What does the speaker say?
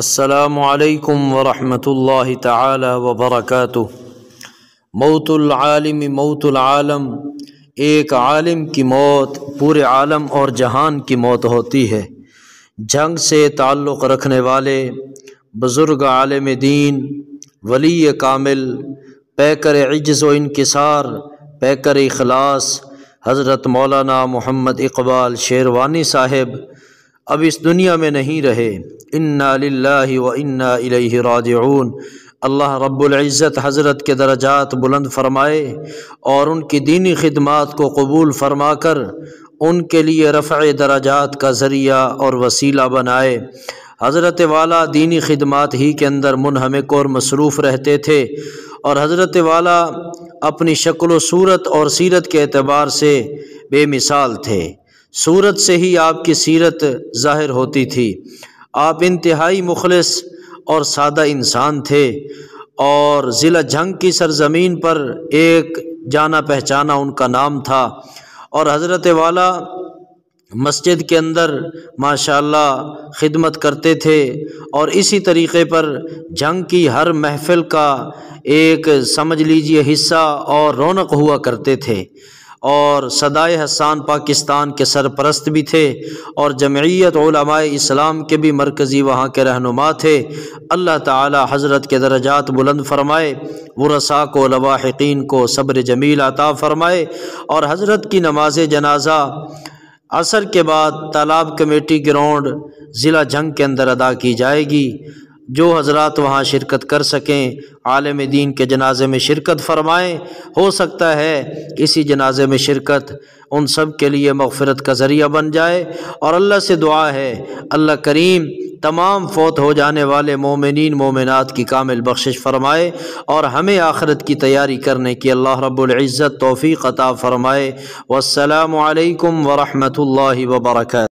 السلام علیکم ورحمۃ اللہ تعالی وبرکاتہ موت العالم موت العالم ایک عالم کی موت پورے عالم اور جہان کی موت ہوتی ہے جنگ سے تعلق رکھنے والے بزرگ عالم دین ولی کامل پیکر عجز و انکسار پیکر اخلاص حضرت مولانا محمد اقبال شیروانی صاحب اب اس دنیا میں نہیں رہے و انا الیہ راجعون اللہ رب العزت حضرت کے درجات بلند فرمائے اور ان کی دینی خدمات کو قبول فرما کر ان کے لیے رفع درجات کا ذریعہ اور وسیلہ بنائے حضرت والا دینی خدمات ہی کے اندر منہمک اور مصروف رہتے تھے اور حضرت والا اپنی شکل و صورت اور سیرت کے اعتبار سے بے مثال تھے صورت سے ہی آپ کی سیرت ظاہر ہوتی تھی آپ انتہائی مخلص اور سادہ انسان تھے اور ضلع جھنگ کی سرزمین پر ایک جانا پہچانا ان کا نام تھا اور حضرت والا مسجد کے اندر ماشاء اللہ خدمت کرتے تھے اور اسی طریقے پر جھنگ کی ہر محفل کا ایک سمجھ لیجئے حصہ اور رونق ہوا کرتے تھے اور صدائے حسان پاکستان کے سرپرست بھی تھے اور جمعیت علماء اسلام کے بھی مرکزی وہاں کے رہنما تھے اللہ تعالی حضرت کے درجات بلند فرمائے ورسا کو لواحقین کو صبر جمیل عطا فرمائے اور حضرت کی نماز جنازہ عصر کے بعد تالاب کمیٹی گراؤنڈ ضلع جھنگ کے اندر ادا کی جائے گی جو حضرات وہاں شرکت کر سکیں عالم دین کے جنازے میں شرکت فرمائیں ہو سکتا ہے اسی جنازے میں شرکت ان سب کے لیے مغفرت کا ذریعہ بن جائے اور اللہ سے دعا ہے اللہ کریم تمام فوت ہو جانے والے مومنین مومنات کی کامل بخشش فرمائے اور ہمیں آخرت کی تیاری کرنے کی اللہ رب العزت توفیق عطا فرمائے والسلام علیکم ورحمۃ اللہ وبرکاتہ